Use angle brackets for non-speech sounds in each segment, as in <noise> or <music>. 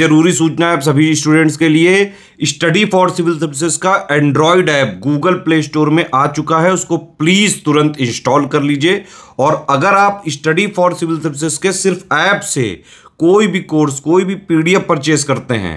जरूरी सूचना है सभी स्टूडेंट्स के लिए स्टडी फॉर सिविल सर्विसेज का android app Google Play Store में आ चुका है उसको प्लीज़ तुरंत इंस्टॉल कर लीजिए और अगर आप स्टडी फॉर सिविल सर्विसेज के सिर्फ ऐप से कोई भी कोर्स कोई भी पीडीएफ परचेज करते हैं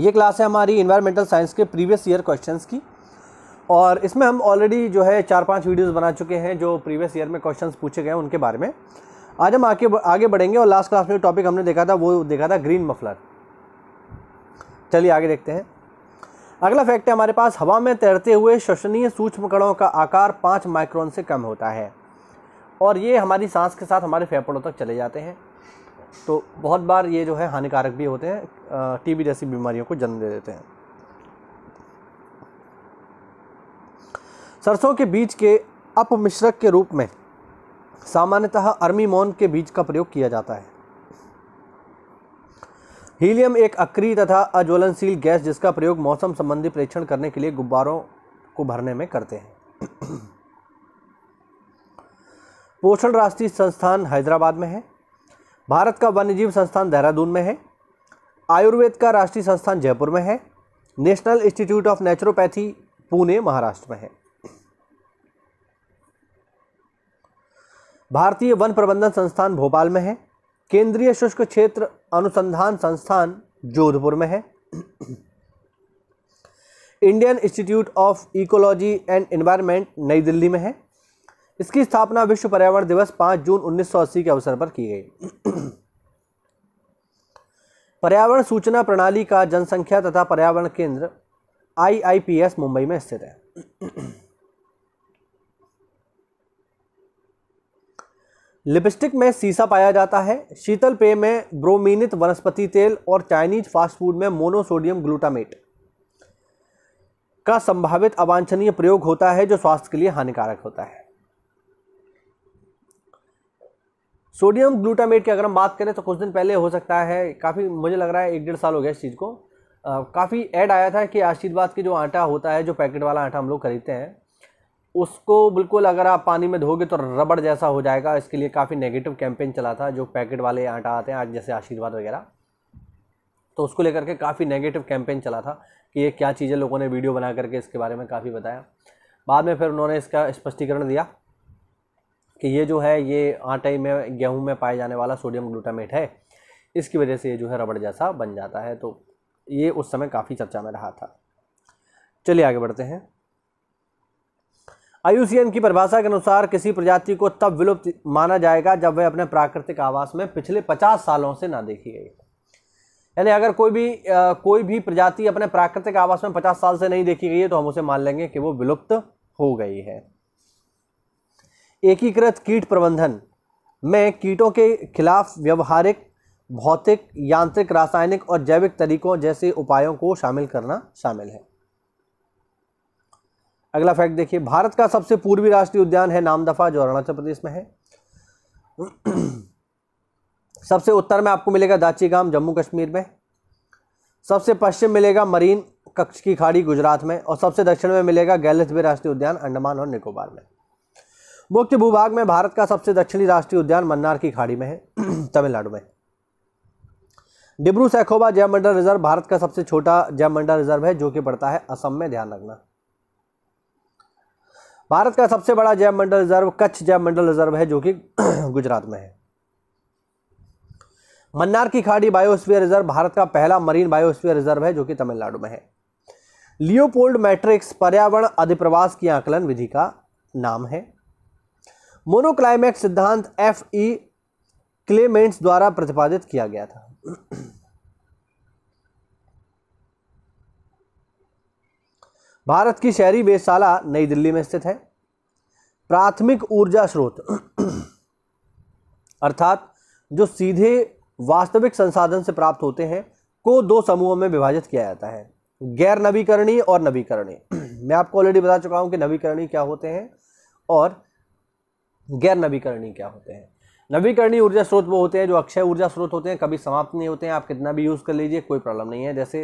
ये क्लास है हमारी इन्वायरमेंटल साइंस के प्रीवियस ईयर क्वेश्चंस की और इसमें हम ऑलरेडी जो है चार पांच वीडियोस बना चुके हैं जो प्रीवियस ईयर में क्वेश्चंस पूछे गए हैं उनके बारे में आज हम आगे आगे बढ़ेंगे और लास्ट क्लास में जो टॉपिक हमने देखा था वो देखा था ग्रीन मफलर चलिए आगे देखते हैं अगला फैक्ट है हमारे पास हवा में तैरते हुए श्वसनीय सूक्ष्म कणों का आकार पाँच माइक्रोन से कम होता है और ये हमारी सांस के साथ हमारे फेफड़ों तक चले जाते हैं तो बहुत बार ये जो है हानिकारक भी होते हैं टीबी जैसी बीमारियों को जन्म दे देते हैं सरसों के बीज के अपमिश्रक के रूप में सामान्यतः अर्मीमोन के बीज का प्रयोग किया जाता है हीलियम एक अक्रिय तथा अज्वलनशील गैस जिसका प्रयोग मौसम संबंधी परीक्षण करने के लिए गुब्बारों को भरने में करते हैं <clears throat> पोषण राष्ट्रीय संस्थान हैदराबाद में है भारत का वन्यजीव संस्थान देहरादून में है आयुर्वेद का राष्ट्रीय संस्थान जयपुर में है National Institute of Naturopathy Pune Maharashtra में है भारतीय वन प्रबंधन संस्थान भोपाल में है केंद्रीय शुष्क क्षेत्र अनुसंधान संस्थान जोधपुर में है Indian Institute of Ecology and Environment New Delhi में है इसकी स्थापना विश्व पर्यावरण दिवस 5 जून 1980 के अवसर पर की गई पर्यावरण सूचना प्रणाली का जनसंख्या तथा पर्यावरण केंद्र आईआईपीएस मुंबई में स्थित है लिपस्टिक में सीसा पाया जाता है शीतल पेय में ब्रोमीनित वनस्पति तेल और चाइनीज फास्ट फूड में मोनोसोडियम ग्लूटामेट का संभावित अवांछनीय प्रयोग होता है जो स्वास्थ्य के लिए हानिकारक होता है सोडियम ग्लूटामेट की अगर हम बात करें तो कुछ दिन पहले हो सकता है काफ़ी मुझे लग रहा है एक डेढ़ साल हो गया इस चीज़ को काफ़ी ऐड आया था कि आशीर्वाद के जो आटा होता है जो पैकेट वाला आटा हम लोग खरीदते हैं उसको बिल्कुल अगर आप पानी में धोगे तो रबड़ जैसा हो जाएगा इसके लिए काफ़ी नेगेटिव कैंपेन चला था जो पैकेट वाले आटा आते हैं आज जैसे आशीर्वाद वगैरह तो उसको लेकर के काफ़ी नेगेटिव कैंपेन चला था कि ये क्या चीज़ें लोगों ने वीडियो बना करके इसके बारे में काफ़ी बताया बाद में फिर उन्होंने इसका स्पष्टीकरण दिया कि ये जो है ये आटे में गेहूं में पाए जाने वाला सोडियम ग्लूटामेट है इसकी वजह से ये जो है रबड़ जैसा बन जाता है तो ये उस समय काफ़ी चर्चा में रहा था चलिए आगे बढ़ते हैं आयुसीएन की परिभाषा के अनुसार किसी प्रजाति को तब विलुप्त माना जाएगा जब वह अपने प्राकृतिक आवास में पिछले पचास सालों से ना देखी गई यानी अगर कोई भी आ, कोई भी प्रजाति अपने प्राकृतिक आवास में पचास साल से नहीं देखी गई है तो हम उसे मान लेंगे कि वो विलुप्त हो गई है एकीकृत कीट प्रबंधन में कीटों के खिलाफ व्यवहारिक भौतिक यांत्रिक रासायनिक और जैविक तरीकों जैसे उपायों को शामिल करना शामिल है अगला फैक्ट देखिए भारत का सबसे पूर्वी राष्ट्रीय उद्यान है नामदफा जो अरुणाचल प्रदेश में है <clears throat> सबसे उत्तर में आपको मिलेगा दाचीगाम जम्मू कश्मीर में सबसे पश्चिम मिलेगा मरीन कक्ष की खाड़ी गुजरात में और सबसे दक्षिण में मिलेगा गैलथ राष्ट्रीय उद्यान अंडमान और निकोबार में मुख्य भूभाग में भारत का सबसे दक्षिणी राष्ट्रीय उद्यान मन्नार की खाड़ी में है <clears throat> तमिलनाडु में डिब्रू सैखोबा मंडल रिजर्व भारत का सबसे छोटा मंडल रिजर्व है जो कि पड़ता है असम में ध्यान रखना भारत का सबसे बड़ा मंडल रिजर्व कच्छ मंडल रिजर्व है जो कि <clears throat> गुजरात में है मन्नार की खाड़ी बायोस्फीयर रिजर्व भारत का पहला मरीन बायोस्फीयर रिजर्व है जो कि तमिलनाडु में है लियोपोल्ड मैट्रिक्स पर्यावरण अधिप्रवास की आकलन विधि का नाम है मोनोक्लाइमैक्स सिद्धांत एफ ई क्लेमेंट्स द्वारा प्रतिपादित किया गया था भारत की शहरी वेधशाला नई दिल्ली में स्थित है प्राथमिक ऊर्जा स्रोत अर्थात जो सीधे वास्तविक संसाधन से प्राप्त होते हैं को दो समूहों में विभाजित किया जाता है गैर नवीकरणीय और नवीकरणीय मैं आपको ऑलरेडी बता चुका हूं कि नवीकरणीय क्या होते हैं और गैर नवीकरणीय क्या होते हैं नवीकरणीय ऊर्जा स्रोत वो होते हैं जो अक्षय ऊर्जा स्रोत होते हैं कभी समाप्त नहीं होते हैं आप कितना भी यूज़ कर लीजिए कोई प्रॉब्लम नहीं है जैसे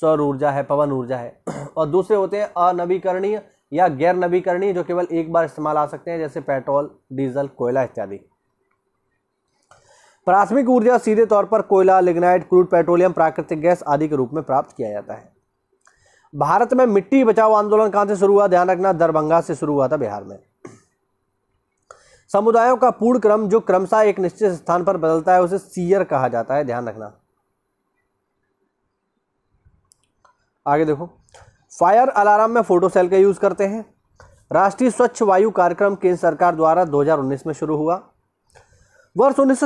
सौर ऊर्जा है पवन ऊर्जा है <clears throat> और दूसरे होते हैं अनवीकरणीय या गैर नवीकरणीय जो केवल एक बार इस्तेमाल आ सकते हैं जैसे पेट्रोल डीजल कोयला इत्यादि प्राथमिक ऊर्जा सीधे तौर पर कोयला लिग्नाइट क्रूड पेट्रोलियम प्राकृतिक गैस आदि के रूप में प्राप्त किया जाता है भारत में मिट्टी बचाओ आंदोलन कहाँ से शुरू हुआ ध्यान रखना दरभंगा से शुरू हुआ था बिहार में समुदायों का पूर्ण क्रम जो क्रमशः एक निश्चित स्थान पर बदलता है उसे सीयर कहा जाता है ध्यान रखना आगे देखो फायर अलार्म में फोटो सेल का यूज़ करते हैं राष्ट्रीय स्वच्छ वायु कार्यक्रम केंद्र सरकार द्वारा 2019 में शुरू हुआ वर्ष उन्नीस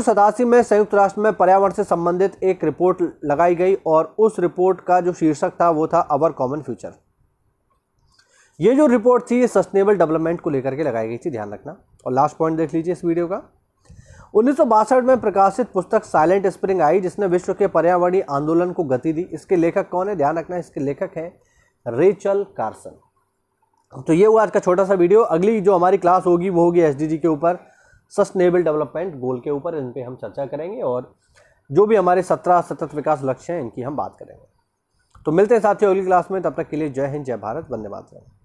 में संयुक्त राष्ट्र में पर्यावरण से संबंधित एक रिपोर्ट लगाई गई और उस रिपोर्ट का जो शीर्षक था वो था अवर कॉमन फ्यूचर ये जो रिपोर्ट थी ये सस्टेनेबल डेवलपमेंट को लेकर के लगाई गई थी ध्यान रखना और लास्ट पॉइंट देख लीजिए इस वीडियो का उन्नीस में प्रकाशित पुस्तक साइलेंट स्प्रिंग आई जिसने विश्व के पर्यावरणीय आंदोलन को गति दी इसके लेखक कौन है ध्यान रखना इसके लेखक हैं रेचल कार्सन तो ये हुआ आज का छोटा सा वीडियो अगली जो हमारी क्लास होगी वो होगी एस के ऊपर सस्टेनेबल डेवलपमेंट गोल के ऊपर इन पर हम चर्चा करेंगे और जो भी हमारे सत्रह सतत विकास लक्ष्य हैं इनकी हम बात करेंगे तो मिलते हैं साथियों अगली क्लास में तब तक के लिए जय हिंद जय भारत वंदे मातरम